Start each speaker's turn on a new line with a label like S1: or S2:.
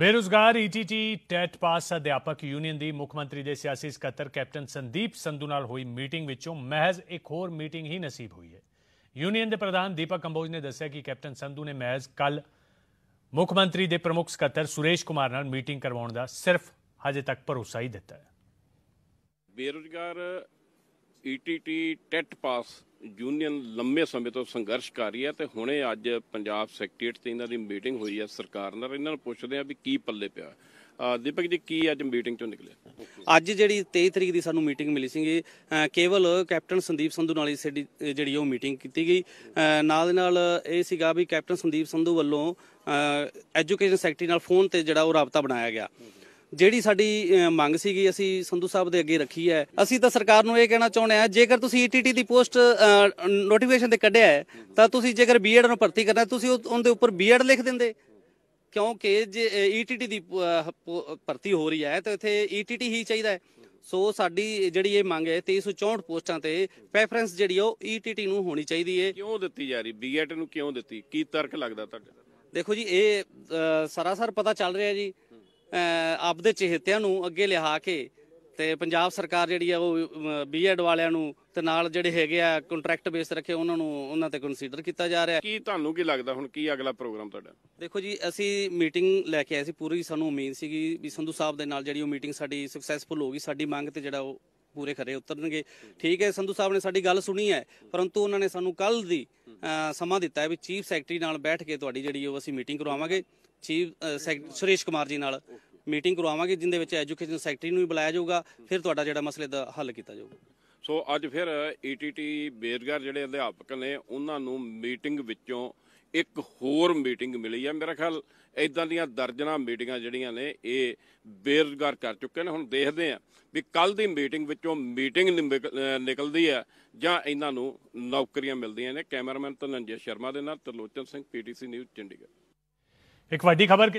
S1: ਬੇਰੁਜ਼ਗਾਰ ETT TET pass ਅਧਿਆਪਕ union ਦੀ ਮੁੱਖ ਮੰਤਰੀ ਦੇ ਸਿਆਸੀ ਸਕੱਤਰ ਕੈਪਟਨ ਸੰਦੀਪ ਸੰਧੂ ਨਾਲ ਹੋਈ ਮੀਟਿੰਗ ਵਿੱਚੋਂ ਮਹਿਜ਼ ਇੱਕ ਹੋਰ ਮੀਟਿੰਗ ਹੀ ਨਸੀਬ ਹੋਈ ਹੈ ਯੂਨੀਅਨ ਦੇ ਪ੍ਰਧਾਨ ਦੀਪਕ ਕੰਬੋਜ ਨੇ ਦੱਸਿਆ ਕਿ ਕੈਪਟਨ ਸੰਧੂ ਨੇ ਮਹਿਜ਼ ਕੱਲ ਮੁੱਖ ਮੰਤਰੀ ਦੇ ਪ੍ਰਮੁੱਖ ਸਕੱਤਰ ਸੁਰੇਸ਼ ਕੁਮਾਰ ਨਾਲ ਮੀਟਿੰਗ ਕਰਵਾਉਣ ਦਾ ਸਿਰਫ ਹਜੇ ਤੱਕ ਭਰੋਸਾ ਹੀ ਦਿੱਤਾ ਹੈ
S2: ਬੇਰੁਜ਼ਗਾਰ ਈਟੀਟੀ ਟੈਟ ਪਾਸ ਯੂਨੀਅਨ ਲੰਮੇ ਸਮੇਂ ਤੋਂ ਸੰਘਰਸ਼ ਕਰ ਰਹੀ ਹੈ ਤੇ ਹੁਣੇ ਅੱਜ ਪੰਜਾਬ ਸੈਕਟਰੀਏਟ ਤੇ ਇਹਨਾਂ ਦੀ ਮੀਟਿੰਗ ਹੋਈ ਹੈ ਸਰਕਾਰ ਨਾਲ ਇਹਨਾਂ ਨੂੰ ਪੁੱਛਦੇ ਆ ਵੀ ਕੀ ਪੱਲੇ ਪਿਆ ਦੀਪਕ ਜੀ ਕੀ ਅੱਜ ਮੀਟਿੰਗ ਚੋਂ ਨਿਕਲੇ
S3: ਅੱਜ ਜਿਹੜੀ 23 ਤਰੀਕ ਦੀ ਸਾਨੂੰ ਮੀਟਿੰਗ ਮਿਲੀ ਸੀਗੀ ਕੇਵਲ ਕੈਪਟਨ ਸੰਦੀਪ ਸੰਧੂ ਨਾਲ ਹੀ ਜਿਹੜੀ ਉਹ ਮੀਟਿੰਗ ਕੀਤੀ ਗਈ ਨਾਲ ਦੇ ਨਾਲ ਇਹ ਸੀਗਾ ਵੀ ਕੈਪਟਨ ਸੰਦੀਪ ਸੰਧੂ ਵੱਲੋਂ ਐਜੂਕੇਸ਼ਨ ਸੈਕਟਰੀ ਨਾਲ ਫੋਨ ਤੇ ਜਿਹੜਾ ਉਹ ਰਾਬਤਾ ਬਣਾਇਆ ਗਿਆ ਜਿਹੜੀ ਸਾਡੀ ਮੰਗ ਸੀਗੀ ਅਸੀਂ ਸੰਧੂ ਸਾਹਿਬ ਦੇ ਅੱਗੇ ਰੱਖੀ ਹੈ ਅਸੀਂ ਤਾਂ ਸਰਕਾਰ ਨੂੰ ਇਹ ਕਹਿਣਾ ਚਾਹੁੰਦੇ ਆ ਜੇਕਰ ਤੁਸੀਂ ਈਟੀਟੀ e ਦੀ ਪੋਸਟ ਨੋਟੀਫਿਕੇਸ਼ਨ ਤੇ ਕੱਢਿਆ ਹੈ ਤਾਂ ਤੁਸੀਂ ਜੇਕਰ ਬੀਐਡ ਨੂੰ ਭਰਤੀ ਕਰਨਾ ਤੁਸੀਂ ਉਹਦੇ ਉੱਪਰ ਬੀਐਡ ਲਿਖ ਦਿੰਦੇ ਕਿਉਂਕਿ ਜੇ ਈਟੀਟੀ e ਦੀ ਭਰਤੀ ਹੋ ਰਹੀ ਹੈ ਤਾਂ ਇੱਥੇ ਈਟੀਟੀ e ਹੀ ਚਾਹੀਦਾ ਸੋ ਸਾਡੀ ਜਿਹੜੀ ਇਹ ਮੰਗ ਹੈ 2364 ਪੋਸਟਾਂ ਤੇ ਪ੍ਰੈਫਰੈਂਸ ਜਿਹੜੀ ਉਹ ਈਟੀਟੀ ਨੂੰ ਹੋਣੀ ਚਾਹੀਦੀ ਹੈ ਕਿਉਂ ਦਿੱਤੀ ਜਾ ਰਹੀ ਬੀਐਡ ਨੂੰ ਕਿਉਂ ਦਿੱਤੀ
S2: ਕੀ ਤਰਕ ਲੱਗਦਾ ਤੁਹਾਡਾ
S3: ਦੇਖੋ ਜੀ ਇਹ ਸਰਾਸਰ ਪਤਾ ਚੱਲ ਰਿਹਾ ਜੀ ਆਪਦੇ ਚਿਹਤਿਆਂ ਨੂੰ ਅੱਗੇ ਲਿਹਾ ਕੇ ਤੇ ਪੰਜਾਬ ਸਰਕਾਰ ਜਿਹੜੀ ਆ ਉਹ ਬੀਐਡ ਵਾਲਿਆਂ ਨੂੰ ਤੇ ਨਾਲ ਜਿਹੜੇ ਹੈਗੇ ਆ ਕੰਟਰੈਕਟ ਬੇਸ ਰੱਖੇ ਉਹਨਾਂ ਨੂੰ ਉਹਨਾਂ ਤੇ ਕਨਸੀਡਰ ਕੀਤਾ ਜਾ ਰਿਹਾ ਕੀ
S2: ਤੁਹਾਨੂੰ ਕੀ ਲੱਗਦਾ ਹੁਣ ਕੀ ਅਗਲਾ ਪ੍ਰੋਗਰਾਮ ਤੁਹਾਡਾ
S3: ਦੇਖੋ ਜੀ ਅਸੀਂ ਮੀਟਿੰਗ ਲੈ ਕੇ ਆਏ ਸੀ ਪੂਰੀ ਸਾਨੂੰ ਉਮੀਦ ਸੀਗੀ ਵੀ ਸੰਧੂ ਸਾਹਿਬ ਦੇ ਨਾਲ ਜਿਹੜੀ ਉਹ ਮੀਟਿੰਗ ਸਾਡੀ ਸਕਸੈਸਫੁਲ ਹੋਗੀ ਸਾਡੀ ਮੰਗ ਤੇ ਜਿਹੜਾ ਉਹ ਪੂਰੇ ਖਰੇ ਉਤਰਨਗੇ ਠੀਕ ਹੈ ਸੰਧੂ ਸਾਹਿਬ ਨੇ ਸਾਡੀ ਗੱਲ ਸੁਣੀ ਹੈ ਪਰੰਤੂ ਉਹਨਾਂ ਨੇ ਸਾਨੂੰ ਕੱਲ ਦੀ ਸਮਾਂ ਦਿੱਤਾ ਹੈ ਵੀ ਚੀਫ ਸੈਕਟਰੀ ਨਾਲ ਬੈਠ ਕੇ ਤੁਹਾਡੀ ਜਿਹੜੀ ਉਹ ਅਸੀਂ ਮੀਟਿੰਗ ਕਰਵਾਵਾਂਗੇ ਚੀਫ ਸੁਰੇਸ਼ ਕੁਮਾਰ ਜੀ ਨਾਲ ਮੀਟਿੰਗ ਕਰਵਾਵਾਂਗੇ ਜਿੰਦੇ ਵਿੱਚ ਐਜੂਕੇਸ਼ਨ ਸੈਕਟਰੀ ਨੂੰ ਵੀ ਬੁਲਾਇਆ ਜਾਊਗਾ ਫਿਰ ਤੁਹਾਡਾ ਜਿਹੜਾ ਮਸਲੇ ਦਾ ਹੱਲ ਕੀਤਾ ਜਾਊਗਾ
S2: ਸੋ ਅੱਜ ਫਿਰ ਈਟੀਟੀ ਬੇਰਗਰ ਜਿਹੜੇ ਅਧਿਆਪਕ ਨੇ ਉਹਨਾਂ ਨੂੰ ਮੀਟਿੰਗ ਵਿੱਚੋਂ ਇੱਕ ਹੋਰ ਮੀਟਿੰਗ ਮਿਲੀ ਆ ਮੇਰਾ ਖਿਆਲ ਇਦਾਂ ਦੀਆਂ ਦਰਜਨਾ ਮੀਟਿੰਗਾਂ ਜਿਹੜੀਆਂ ਨੇ ਇਹ ਬੇਰਗਰ ਕਰ ਚੁੱਕੇ ਨੇ ਹੁਣ ਦੇਖਦੇ ਆ ਵੀ ਕੱਲ ਦੀ ਮੀਟਿੰਗ ਵਿੱਚੋਂ ਮੀਟਿੰਗ ਨਿਕਲਦੀ ਆ ਜਾਂ ਇਹਨਾਂ ਨੂੰ ਨੌਕਰੀਆਂ ਮਿਲਦੀਆਂ ਨੇ ਕੈਮਰਾਮੈਨ ਤਨੰਜੇ ਸ਼ਰਮਾ ਦੇ ਨਾਲ ਤਰਲੋਚਨ ਸਿੰਘ ਪੀਟੀਸੀ ਨਿਊਜ਼ ਚੰਡੀਗੜ੍ਹ
S1: ਇੱਕ ਵੱਡੀ ਖਬਰ